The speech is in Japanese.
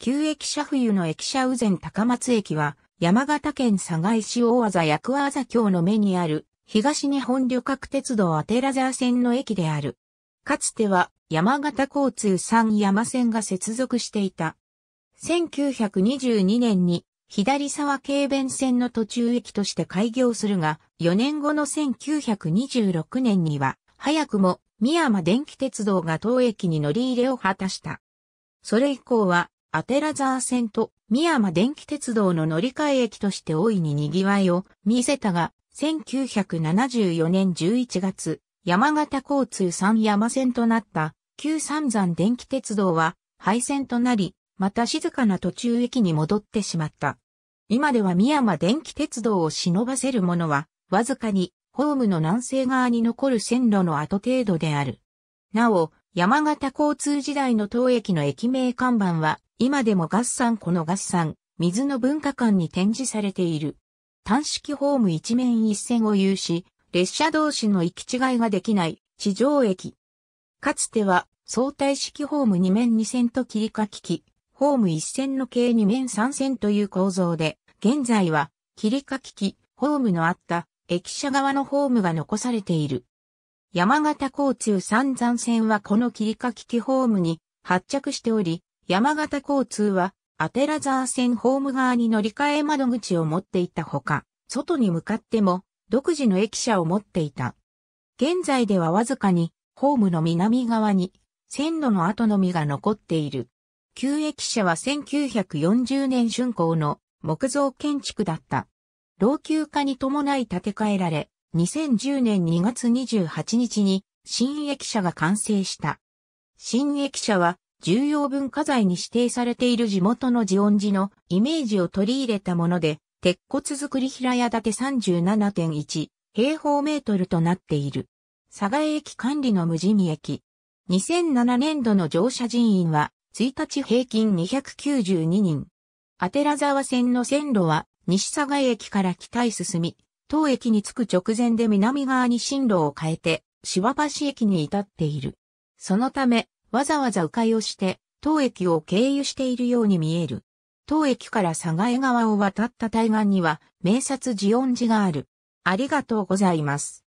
旧駅舎冬の駅舎宇前高松駅は、山形県佐賀市大和役和橋の目にある、東日本旅客鉄道アテラザー線の駅である。かつては、山形交通三山線が接続していた。1922年に、左沢軽便線の途中駅として開業するが、4年後の1926年には、早くも、三山電気鉄道が当駅に乗り入れを果たした。それ以降は、アテラザー線と三山電気鉄道の乗り換え駅として大いに賑わいを見せたが、1974年11月、山形交通三山線となった旧三山電気鉄道は廃線となり、また静かな途中駅に戻ってしまった。今では三山電気鉄道を忍ばせるものは、わずかにホームの南西側に残る線路の跡程度である。なお、山形交通時代の当駅の駅名看板は、今でも合算この合算、水の文化館に展示されている。単式ホーム一面一線を有し、列車同士の行き違いができない地上駅。かつては相対式ホーム二面二線と切り替き機、ホーム一線の計二面三線という構造で、現在は切り替き機、ホームのあった駅舎側のホームが残されている。山形交通三山線はこの切り替き機ホームに発着しており、山形交通は、アテラザー線ホーム側に乗り換え窓口を持っていたほか、外に向かっても、独自の駅舎を持っていた。現在ではわずかに、ホームの南側に、線路の跡のみが残っている。旧駅舎は1940年春工の木造建築だった。老朽化に伴い建て替えられ、2010年2月28日に新駅舎が完成した。新駅舎は重要文化財に指定されている地元のジオン寺のイメージを取り入れたもので、鉄骨造り平屋建て37.1平方メートルとなっている。佐賀駅管理の無地味駅。2007年度の乗車人員は1日平均292人。アテラ沢線の線路は西佐賀駅から北へ進み、当駅に着く直前で南側に進路を変えて、芝橋駅に至っている。そのため、わざわざ迂回をして、当駅を経由しているように見える。当駅から佐賀江川を渡った対岸には、名刹寺音寺がある。ありがとうございます。